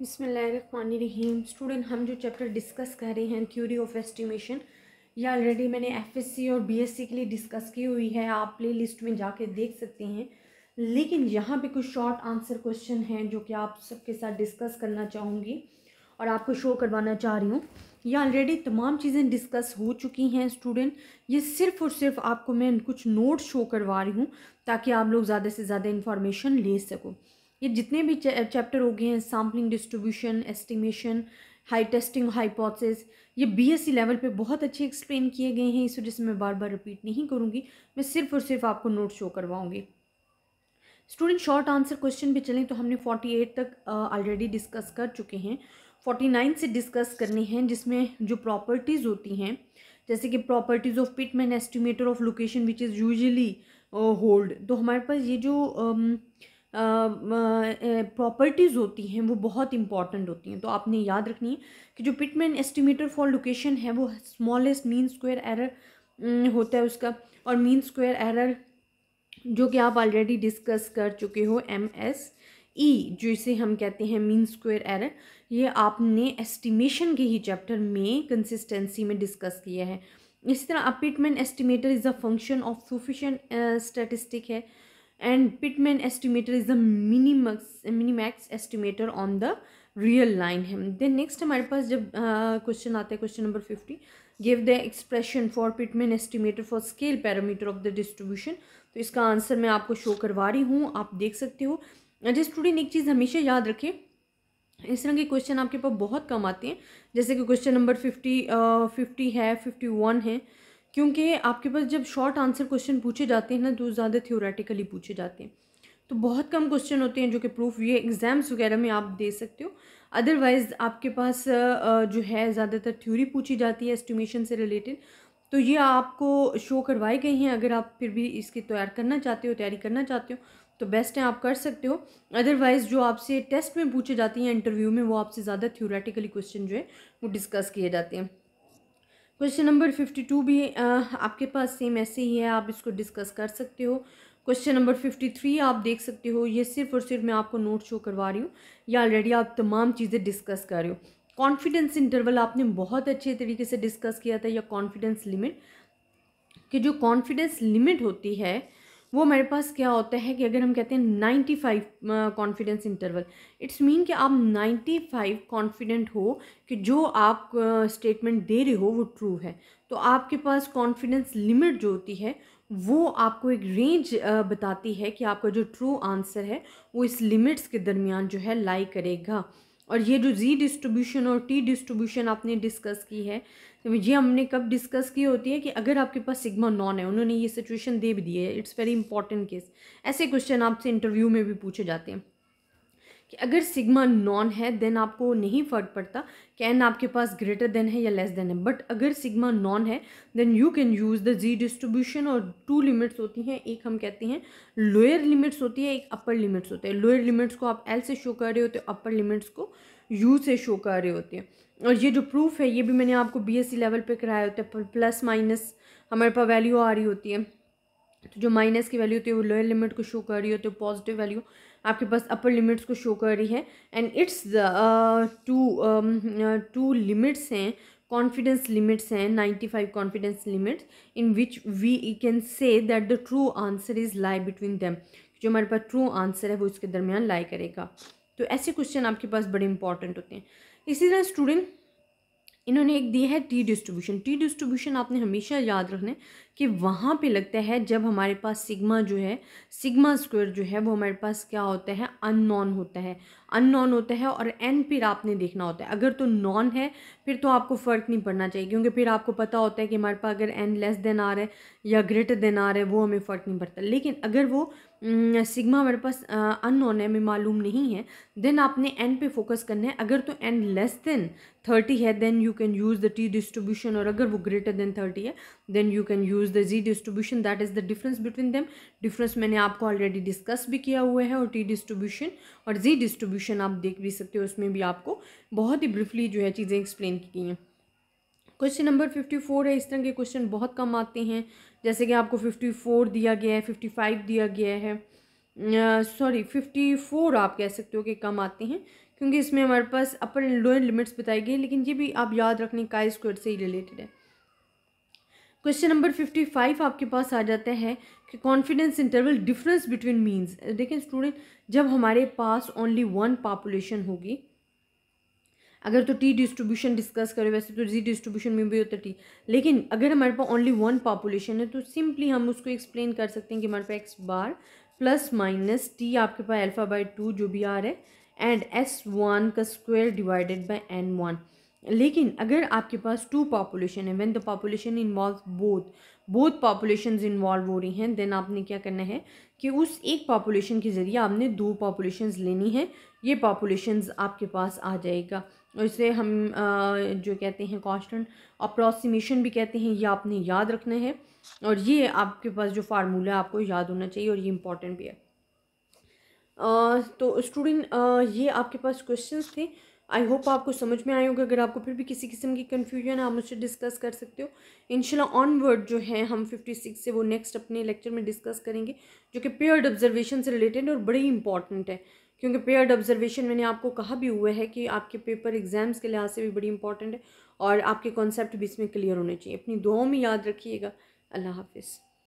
बिसमीम स्टूडेंट हम जो चैप्टर डिस्कस कर रहे हैं थ्योरी ऑफ एस्टिमेशन ये ऑलरेडी मैंने एफएससी और बीएससी के लिए डिस्कस की हुई है आप प्ले लिस्ट में जाके देख सकते हैं लेकिन यहाँ पे कुछ शॉर्ट आंसर क्वेश्चन हैं जो कि आप सबके साथ डिस्कस करना चाहूँगी और आपको शो करवाना चाह रही हूँ ये ऑलरेडी तमाम चीज़ें डिस्कस हो चुकी हैं स्टूडेंट ये सिर्फ़ और सिर्फ आपको मैं कुछ नोट्स शो करवा रही हूँ ताकि आप लोग ज़्यादा से ज़्यादा इन्फॉर्मेशन ले सको ये जितने भी चैप्टर हो गए हैं sampling distribution estimation high testing hypothesis ये बीएससी लेवल पे बहुत अच्छे एक्सप्लेन किए गए हैं इस वजह से मैं बार बार रिपीट नहीं करूँगी मैं सिर्फ और सिर्फ आपको नोट शो करवाऊँगी स्टूडेंट शॉर्ट आंसर क्वेश्चन पे चलें तो हमने फोर्टी एट तक ऑलरेडी डिस्कस कर चुके हैं फोर्टी नाइन से डिस्कस करने हैं जिसमें जो प्रॉपर्टीज़ होती हैं जैसे कि properties of Pitman estimator of location which is usually hold तो हमारे पास ये जो um, प्रॉपर्टीज़ होती हैं वो बहुत इंपॉर्टेंट होती हैं तो आपने याद रखनी है कि जो पिटमैन एस्टिमेटर फॉर लोकेशन है वो स्मॉलेस्ट मीन स्क्वायर एरर होता है उसका और मीन स्क्वायर एरर जो कि आप ऑलरेडी डिस्कस कर चुके हो एम एस ई जो इसे हम कहते हैं मीन स्क्वायर एरर ये आपने एस्टिमेशन के ही चैप्टर में कंसिस्टेंसी में डिस्कस किया है इसी तरह a Pitman estimator is a function of sufficient statistic है and Pitman estimator is the minimax minimax estimator on the real line है देन नेक्स्ट हमारे पास जब क्वेश्चन आता है question number fifty give the expression for Pitman estimator for scale parameter of the distribution तो इसका answer मैं आपको शो करवा रही हूँ आप देख सकते हो अजय स्टूडेंट एक चीज़ हमेशा याद रखें इस तरह के क्वेश्चन आपके पास बहुत कम आते हैं जैसे कि क्वेश्चन नंबर फिफ्टी फिफ्टी है फिफ्टी वन है क्योंकि आपके पास जब शॉर्ट आंसर क्वेश्चन पूछे जाते हैं ना तो ज़्यादा थियोरेटिकली पूछे जाते हैं तो बहुत कम क्वेश्चन होते हैं जो कि प्रूफ ये एग्ज़ाम्स वगैरह में आप दे सकते हो अदरवाइज़ आपके पास जो है ज़्यादातर थ्योरी पूछी जाती है एस्टिमेशन से रिलेटेड तो ये आपको शो करवाई गई हैं अगर आप फिर भी इसकी तैयार करना चाहते हो तैयारी करना चाहते हो तो बेस्ट है आप कर सकते हो अदरवाइज़ जो आपसे टेस्ट में पूछे जाती हैं इंटरव्यू में वो आपसे ज़्यादा थ्योरेटिकली क्वेश्चन जो है वो डिस्कस किए जाते हैं क्वेश्चन नंबर फिफ्टी टू भी आपके पास सेम ऐसे ही है आप इसको डिस्कस कर सकते हो क्वेश्चन नंबर फिफ्टी थ्री आप देख सकते हो ये सिर्फ और सिर्फ मैं आपको नोट शो करवा रही हूँ या ऑलरेडी आप तमाम चीज़ें डिस्कस कर रहे हो कॉन्फिडेंस इंटरवल आपने बहुत अच्छे तरीके से डिस्कस किया था या कॉन्फिडेंस लिमिट कि जो कॉन्फिडेंस लिमिट होती है वो मेरे पास क्या होता है कि अगर हम कहते हैं ninety five confidence interval it's mean कि आप नाइन्टी फाइव कॉन्फिडेंट हो कि जो आप स्टेटमेंट uh, दे रहे हो वो ट्रू है तो आपके पास कॉन्फिडेंस लिमिट जो होती है वो आपको एक रेंज बताती है कि आपका जो ट्रू आंसर है वो इस लिमिट्स के दरमियान जो है लाई करेगा और ये जो जी डिस्ट्रीब्यूशन और टी डिस्ट्रीब्यूशन आपने डिस्कस की है तो ये हमने कब डिस्कस की होती है कि अगर आपके पास सिग्मा नॉन है उन्होंने ये सिचुएशन दे भी दी है इट्स वेरी इंपॉर्टेंट केस ऐसे क्वेश्चन आपसे इंटरव्यू में भी पूछे जाते हैं कि अगर सिग्मा नॉन है देन आपको नहीं फ़र्क पड़ता कि एन आपके पास ग्रेटर देन है या लेस देन है बट अगर सिग्मा नॉन है then you can use the Z distribution और टू लिमिट्स होती हैं एक हम कहते हैं लोअर लिमिट्स होती है एक अपर लिमिट्स होते हैं लोअर लिमिट्स को आप एल से शो कर रहे होते हो अपर लिमिट्स को यू से शो कर रहे होते हैं और ये जो प्रूफ है ये भी मैंने आपको बीएससी लेवल पर कराया होता है प्लस माइनस हमारे पास वैल्यू आ रही होती है तो जो माइनस की वैल्यू होती है वो लोअर लिमिट को शो कर रही होती है पॉजिटिव वैल्यू आपके पास अपर लिमिट्स को शो कर रही है and it's two two limits हैं कॉन्फिडेंस लिमिट्स हैं ninety five confidence limits in which we can say that the true answer is lie between them जो हमारे पास ट्रू आंसर है वो इसके दरमियान लाई करेगा तो ऐसे क्वेश्चन आपके पास बड़े इंपॉर्टेंट होते हैं इसी तरह स्टूडेंट इन्होंने एक दिया है टी डिस्ट्रीब्यूशन टी डिस्ट्रीब्यूशन आपने हमेशा याद रखना है कि वहाँ पे लगता है जब हमारे पास सिग्मा जो है सिग्मा स्क्वायर जो है वो हमारे पास क्या होता है नॉन होता है नॉन होता है और एन फिर आपने देखना होता है अगर तो नॉन है फिर तो आपको फ़र्क नहीं पड़ना चाहिए क्योंकि फिर आपको पता होता है कि हमारे पास अगर एन लेस देन आ रहा है या ग्रेटर देन आ रहा है वो हमें फ़र्क नहीं पड़ता लेकिन अगर वो सिग्मा हमारे पास अननोन है हमें मालूम नहीं है देन आपने एन पे फोकस करना है अगर तो एन लेस देन थर्टी है then you can use the T distribution और अगर वो ग्रेटर देन थर्टी है then you can use the Z distribution that is the difference between them difference मैंने आपको ऑलरेडी डिस्कस भी किया हुआ है और टी डिस्ट्रीब्यूशन और जी डिस्ट्रीब्यूशन आप देख भी सकते हो उसमें भी आपको बहुत ही ब्रीफली जो है चीज़ें एक्सप्लेन की गई हैं क्वेश्चन नंबर फिफ्टी फोर है इस तरह के क्वेश्चन बहुत कम आते हैं जैसे कि आपको फिफ्टी फोर दिया गया है फिफ्टी फाइव दिया गया है सॉरी फिफ्टी फोर आप कह सकते हो कि कम आते हैं क्योंकि इसमें हमारे पास अपर एंड लोअर लिमिट्स बताई गई लेकिन ये भी आप याद रखने का स्क्वायर से ही रिलेटेड है क्वेश्चन नंबर फिफ्टी फाइव आपके पास आ जाता है कि confidence interval difference between means देखें स्टूडेंट जब हमारे पास ओनली वन पॉपुलेशन होगी अगर तो टी डिस्ट्रीब्यूशन डिस्कस करें वैसे तो जी डिस्ट्रीब्यूशन में भी होता टी लेकिन अगर हमारे पास ओनली वन पॉपुलेशन है तो सिंपली हम उसको एक्सप्लेन कर सकते हैं कि हमारे पास x bar plus minus t आपके पास अल्फ़ा बाई टू जो भी आ रहा है एंड एस वन का square divided by n one लेकिन अगर आपके पास टू पॉपुलेशन है when the population involve both both population involve हो रही हैं देन आपने क्या करना है कि उस एक पॉपुलेशन के ज़रिए आपने दो पॉपुलेशन लेनी है ये पॉपुलेशन आपके पास आ जाएगा और इसे हम जो कहते हैं कॉन्स्टेंट अप्रॉक्सीमेशन भी कहते हैं या आपने याद रखना है और ये आपके पास जो फार्मूला है आपको याद होना चाहिए और ये इम्पॉर्टेंट भी है तो स्टूडेंट ये आपके पास क्वेश्चंस थे आई होप आपको समझ में आए होगा अगर आपको फिर भी किसी किस्म की कन्फ्यूजन है आप मुझसे डिस्कस कर सकते हो इनशाला ऑनवर्ड जो है हम फिफ्टी सिक्स से वो नेक्स्ट अपने लेक्चर में डिस्कस करेंगे जो कि पेयर्ड ऑब्जर्वेशन से रिलेटेड और बड़ी इंपॉर्टेंट है क्योंकि पेयर्ड ऑब्जर्वेशन मैंने आपको कहा भी हुआ है कि आपके पेपर एग्ज़ाम्स के लिहाज से भी बड़ी इंपॉर्टेंट है और आपके कॉन्सेप्ट भी इसमें क्लियर होने चाहिए अपनी दुआओं में याद रखिएगा अल्लाह हाफिज़